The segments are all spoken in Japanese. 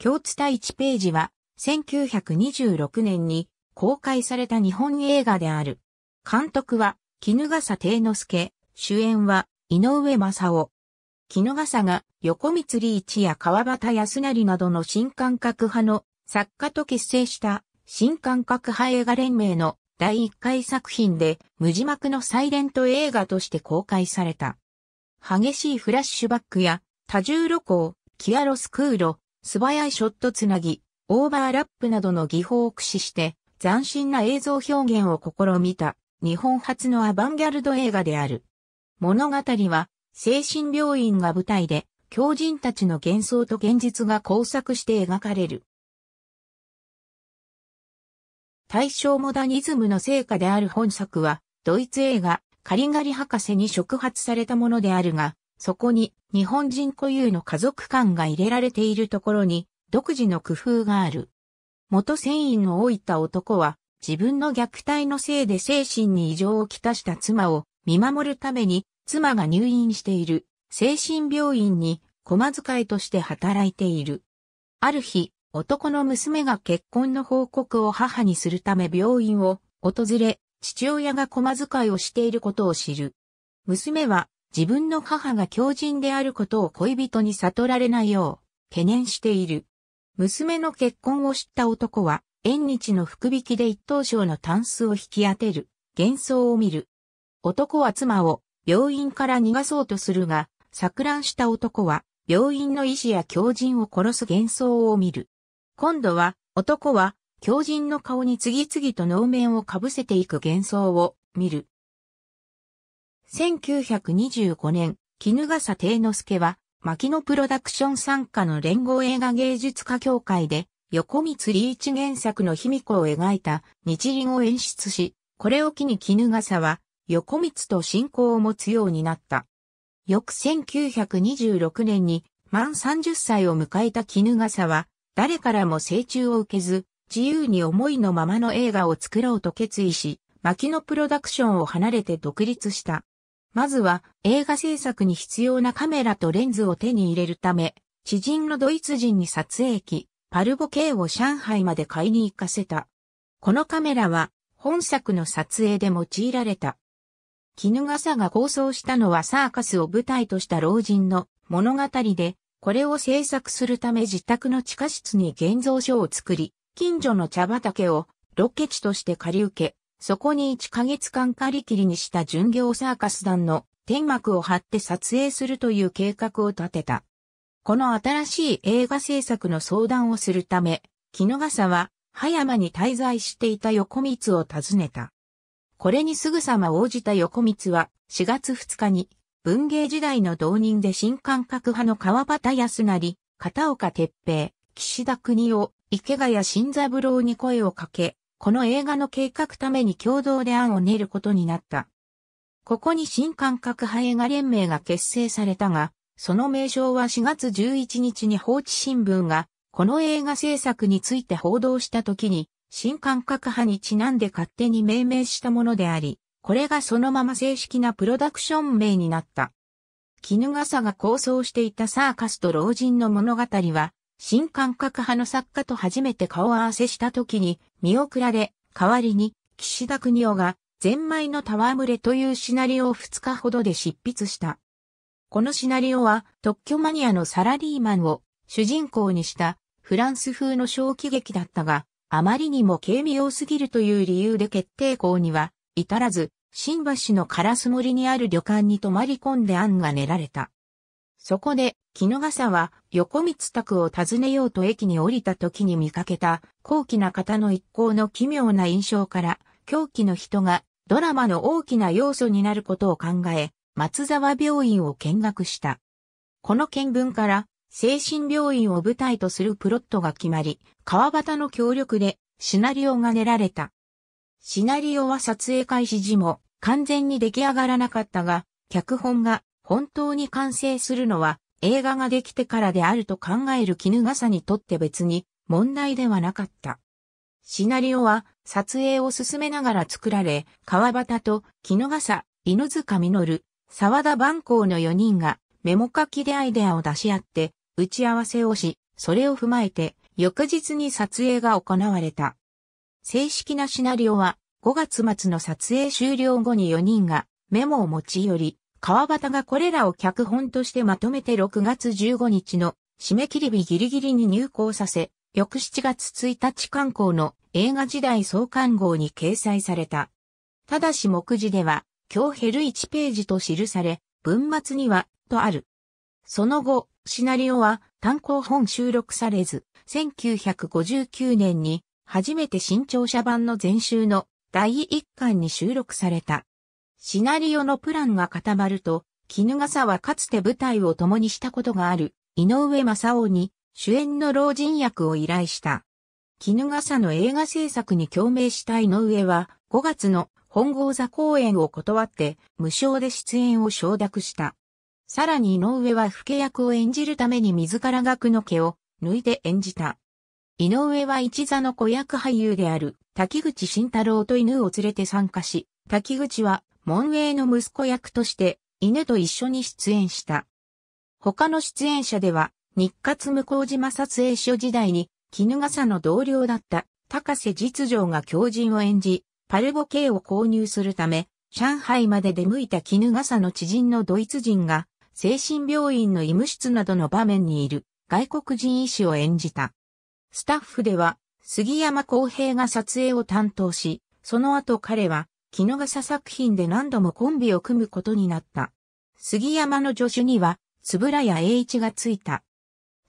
共津田1ページは、1926年に公開された日本映画である。監督は、絹笠定之助、主演は、井上正夫。絹笠が、横光利一や川端康成などの新感覚派の作家と結成した新感覚派映画連盟の第1回作品で無字幕のサイレント映画として公開された。激しいフラッシュバックや多重露光、キアロスクーロ、素早いショットつなぎ、オーバーラップなどの技法を駆使して、斬新な映像表現を試みた、日本初のアバンギャルド映画である。物語は、精神病院が舞台で、狂人たちの幻想と現実が交錯して描かれる。大正モダニズムの成果である本作は、ドイツ映画、カリガリ博士に触発されたものであるが、そこに日本人固有の家族感が入れられているところに独自の工夫がある。元船員の老いた男は自分の虐待のせいで精神に異常をきたした妻を見守るために妻が入院している精神病院に駒遣いとして働いている。ある日、男の娘が結婚の報告を母にするため病院を訪れ、父親が駒遣いをしていることを知る。娘は自分の母が狂人であることを恋人に悟られないよう、懸念している。娘の結婚を知った男は、縁日の福引きで一等賞のタンスを引き当てる、幻想を見る。男は妻を病院から逃がそうとするが、錯乱した男は病院の医師や狂人を殺す幻想を見る。今度は男は狂人の顔に次々と能面をかぶせていく幻想を見る。1925年、絹笠定之助は、牧野プロダクション参加の連合映画芸術家協会で、横光理一原作の卑弥呼を描いた日輪を演出し、これを機に絹笠は、横光と親交を持つようになった。翌1926年に満30歳を迎えた絹笠は、誰からも成虫を受けず、自由に思いのままの映画を作ろうと決意し、牧野プロダクションを離れて独立した。まずは映画制作に必要なカメラとレンズを手に入れるため、知人のドイツ人に撮影機、パルボ K を上海まで買いに行かせた。このカメラは本作の撮影で用いられた。絹笠が構想したのはサーカスを舞台とした老人の物語で、これを制作するため自宅の地下室に現像所を作り、近所の茶畑をロケ地として借り受け、そこに1ヶ月間借り切りにした巡業サーカス団の天幕を張って撮影するという計画を立てた。この新しい映画制作の相談をするため、木の笠は葉山に滞在していた横光を訪ねた。これにすぐさま応じた横光は4月2日に文芸時代の同人で新感覚派の川端康成、片岡哲平、岸田国を池谷新三郎に声をかけ、この映画の計画ために共同で案を練ることになった。ここに新感覚派映画連盟が結成されたが、その名称は4月11日に放置新聞が、この映画制作について報道した時に、新感覚派にちなんで勝手に命名したものであり、これがそのまま正式なプロダクション名になった。絹笠が構想していたサーカスと老人の物語は、新感覚派の作家と初めて顔合わせした時に見送られ、代わりに岸田国夫がゼンマイの戯れというシナリオを2日ほどで執筆した。このシナリオは特許マニアのサラリーマンを主人公にしたフランス風の小喜劇だったが、あまりにも軽妙すぎるという理由で決定校には至らず、新橋のカラス森にある旅館に泊まり込んで案が練られた。そこで、の笠は横光卓を訪ねようと駅に降りた時に見かけた高貴な方の一行の奇妙な印象から、狂気の人がドラマの大きな要素になることを考え、松沢病院を見学した。この見聞から、精神病院を舞台とするプロットが決まり、川端の協力でシナリオが練られた。シナリオは撮影開始時も完全に出来上がらなかったが、脚本が本当に完成するのは映画ができてからであると考える絹笠にとって別に問題ではなかった。シナリオは撮影を進めながら作られ、川端と絹笠、犬塚実、沢田万光の4人がメモ書きでアイデアを出し合って打ち合わせをし、それを踏まえて翌日に撮影が行われた。正式なシナリオは5月末の撮影終了後に4人がメモを持ち寄り、川端がこれらを脚本としてまとめて6月15日の締め切り日ギリギリに入稿させ、翌7月1日刊行の映画時代創刊号に掲載された。ただし目次では、今日減る1ページと記され、文末には、とある。その後、シナリオは単行本収録されず、1959年に初めて新潮社版の前集の第1巻に収録された。シナリオのプランが固まると、絹笠はかつて舞台を共にしたことがある、井上正雄に、主演の老人役を依頼した。絹笠の映画制作に共鳴した井上は、5月の本郷座公演を断って、無償で出演を承諾した。さらに井上は吹け役を演じるために自ら額の毛を抜いて演じた。井上は一座の子役俳優である滝口慎太郎と犬を連れて参加し、滝口は門営の息子役として、犬と一緒に出演した。他の出演者では、日活向島撮影所時代に、衣笠の同僚だった、高瀬実情が狂人を演じ、パルボ系を購入するため、上海まで出向いた衣笠の知人のドイツ人が、精神病院の医務室などの場面にいる外国人医師を演じた。スタッフでは、杉山康平が撮影を担当し、その後彼は木の笠作品で何度もコンビを組むことになった。杉山の助手には、つぶらや栄一がついた。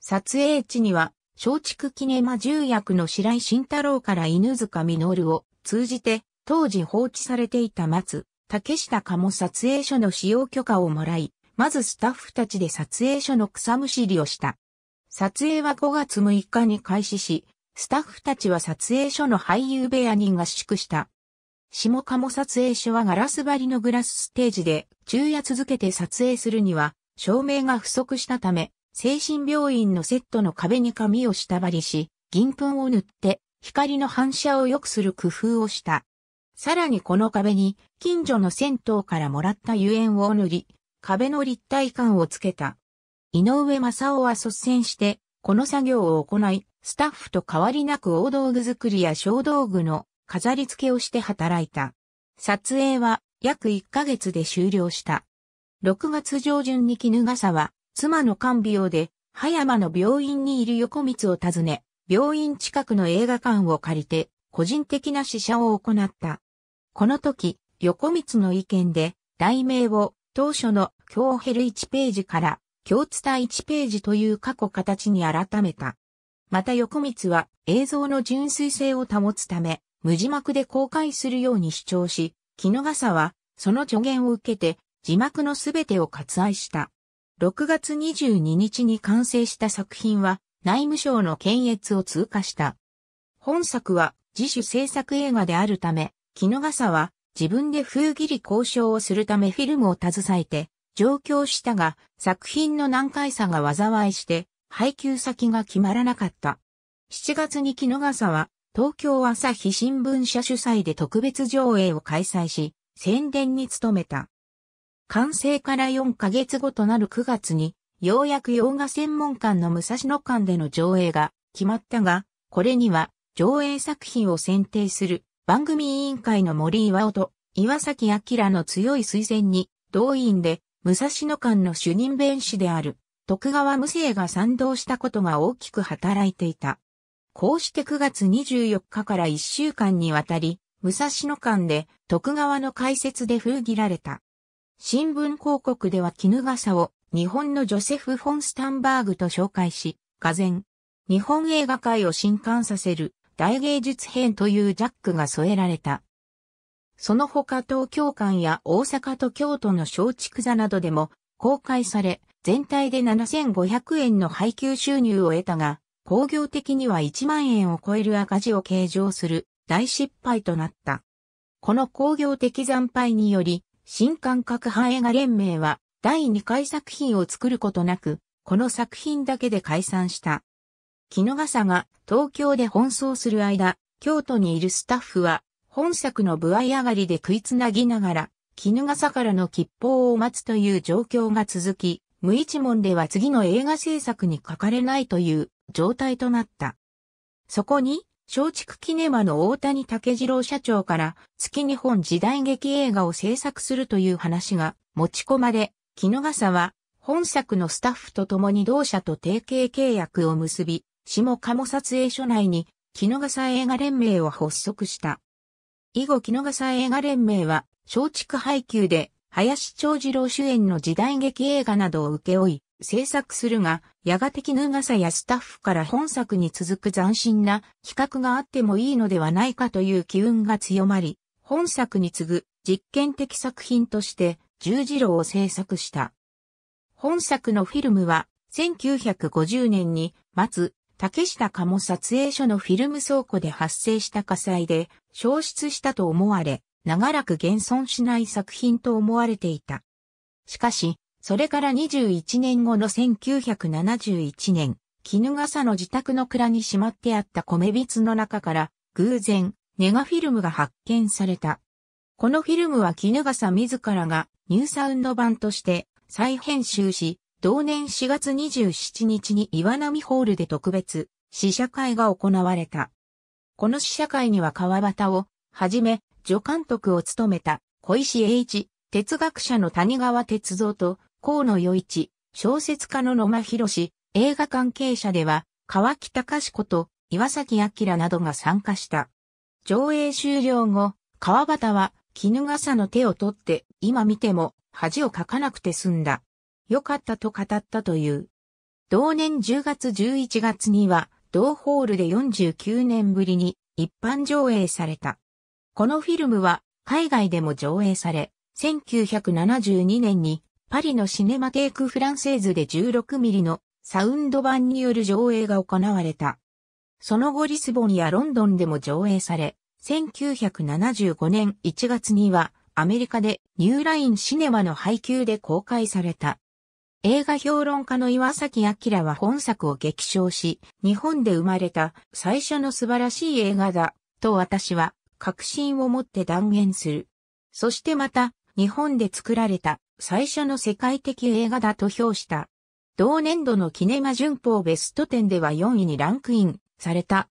撮影地には、松竹キネマ重役の白井慎太郎から犬塚実を通じて、当時放置されていた松、竹下かも撮影所の使用許可をもらい、まずスタッフたちで撮影所の草むしりをした。撮影は5月6日に開始し、スタッフたちは撮影所の俳優部屋に合宿した。下鴨撮影所はガラス張りのグラスステージで、昼夜続けて撮影するには、照明が不足したため、精神病院のセットの壁に紙を下張りし、銀粉を塗って、光の反射を良くする工夫をした。さらにこの壁に、近所の銭湯からもらった油煙を塗り、壁の立体感をつけた。井上正夫は率先して、この作業を行い、スタッフと変わりなく大道具作りや小道具の飾り付けをして働いた。撮影は約1ヶ月で終了した。6月上旬に絹笠は、妻の看病で、葉山の病院にいる横光を訪ね、病院近くの映画館を借りて、個人的な試写を行った。この時、横光の意見で、題名を当初の京ヘル1ページから、京伝1ページという過去形に改めた。また横光は映像の純粋性を保つため、無字幕で公開するように主張し、木の笠は、その助言を受けて、字幕のすべてを割愛した。6月22日に完成した作品は、内務省の検閲を通過した。本作は自主制作映画であるため、木の笠は自分で封切り交渉をするためフィルムを携えて上京したが作品の難解さが災いして配給先が決まらなかった。7月に木の笠は東京朝日新聞社主催で特別上映を開催し、宣伝に努めた。完成から4ヶ月後となる9月に、ようやく洋画専門館の武蔵野館での上映が決まったが、これには上映作品を選定する番組委員会の森岩尾と岩崎明の強い推薦に同院で武蔵野館の主任弁士である徳川無生が賛同したことが大きく働いていた。こうして9月24日から1週間にわたり、武蔵野間で徳川の解説で封切られた。新聞広告では絹笠を日本のジョセフ・フォン・スタンバーグと紹介し、画前、日本映画界を震撼させる大芸術編というジャックが添えられた。その他東京間や大阪と京都の松竹座などでも公開され、全体で7500円の配給収入を得たが、工業的には1万円を超える赤字を計上する大失敗となった。この工業的惨敗により、新感覚派映画連盟は第2回作品を作ることなく、この作品だけで解散した。絹笠が東京で奔走する間、京都にいるスタッフは、本作の部合上がりで食いつなぎながら、絹笠からの吉報を待つという状況が続き、無一文では次の映画制作に書かれないという状態となった。そこに、松竹キネマの大谷武次郎社長から月日本時代劇映画を制作するという話が持ち込まれ、絹笠は本作のスタッフと共に同社と提携契約を結び、下鴨撮影所内に絹笠映画連盟を発足した。以後絹笠映画連盟は松竹配給で林長次郎主演の時代劇映画などを請け負い制作するが、やがて衣さやスタッフから本作に続く斬新な企画があってもいいのではないかという機運が強まり、本作に次ぐ実験的作品として十字路を制作した。本作のフィルムは1950年に松、竹下鴨撮影所のフィルム倉庫で発生した火災で消失したと思われ、長らく現存しない作品と思われていた。しかし、それから21年後の1971年、絹笠の自宅の蔵にしまってあった米びつの中から偶然ネガフィルムが発見された。このフィルムは絹笠自らがニューサウンド版として再編集し、同年4月27日に岩波ホールで特別試写会が行われた。この試写会には川端をはじめ助監督を務めた小石栄一、哲学者の谷川哲造と河野与一、小説家の野間博士、映画関係者では、川木隆子と岩崎明などが参加した。上映終了後、川端は絹笠の手を取って、今見ても恥をかかなくて済んだ。よかったと語ったという。同年10月11月には、同ホールで49年ぶりに一般上映された。このフィルムは海外でも上映され、1972年にパリのシネマテイクフランセーズで1 6ミリのサウンド版による上映が行われた。その後リスボンやロンドンでも上映され、1975年1月にはアメリカでニューラインシネマの配給で公開された。映画評論家の岩崎明は本作を激賞し、日本で生まれた最初の素晴らしい映画だ、と私は確信を持って断言する。そしてまた、日本で作られた最初の世界的映画だと評した。同年度のキネマ旬報ベスト10では4位にランクインされた。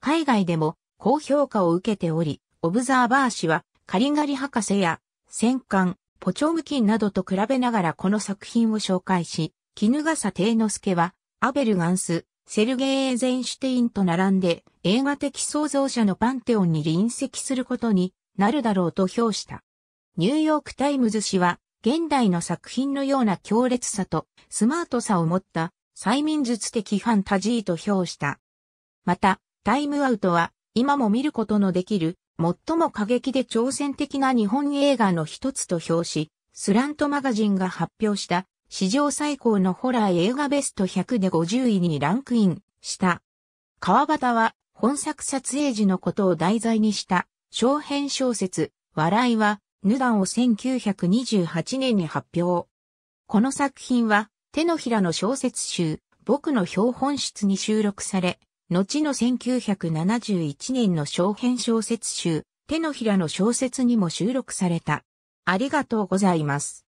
海外でも高評価を受けており、オブザーバー氏はカリガリ博士や戦艦、ポチョムキンなどと比べながらこの作品を紹介し、キヌガサ・テイノスケはアベルガンス、セルゲイ・エーゼンシュテインと並んで映画的創造者のパンテオンに臨席することになるだろうと評した。ニューヨークタイムズ氏は現代の作品のような強烈さとスマートさを持った催眠術的ファンタジーと評した。また、タイムアウトは今も見ることのできる最も過激で挑戦的な日本映画の一つと評し、スラントマガジンが発表した史上最高のホラー映画ベスト100で50位にランクインした。川端は本作撮影時のことを題材にした小編小説、笑いはヌダンを1928年に発表。この作品は手のひらの小説集、僕の標本室に収録され、後の1971年の小編小説集、手のひらの小説にも収録された。ありがとうございます。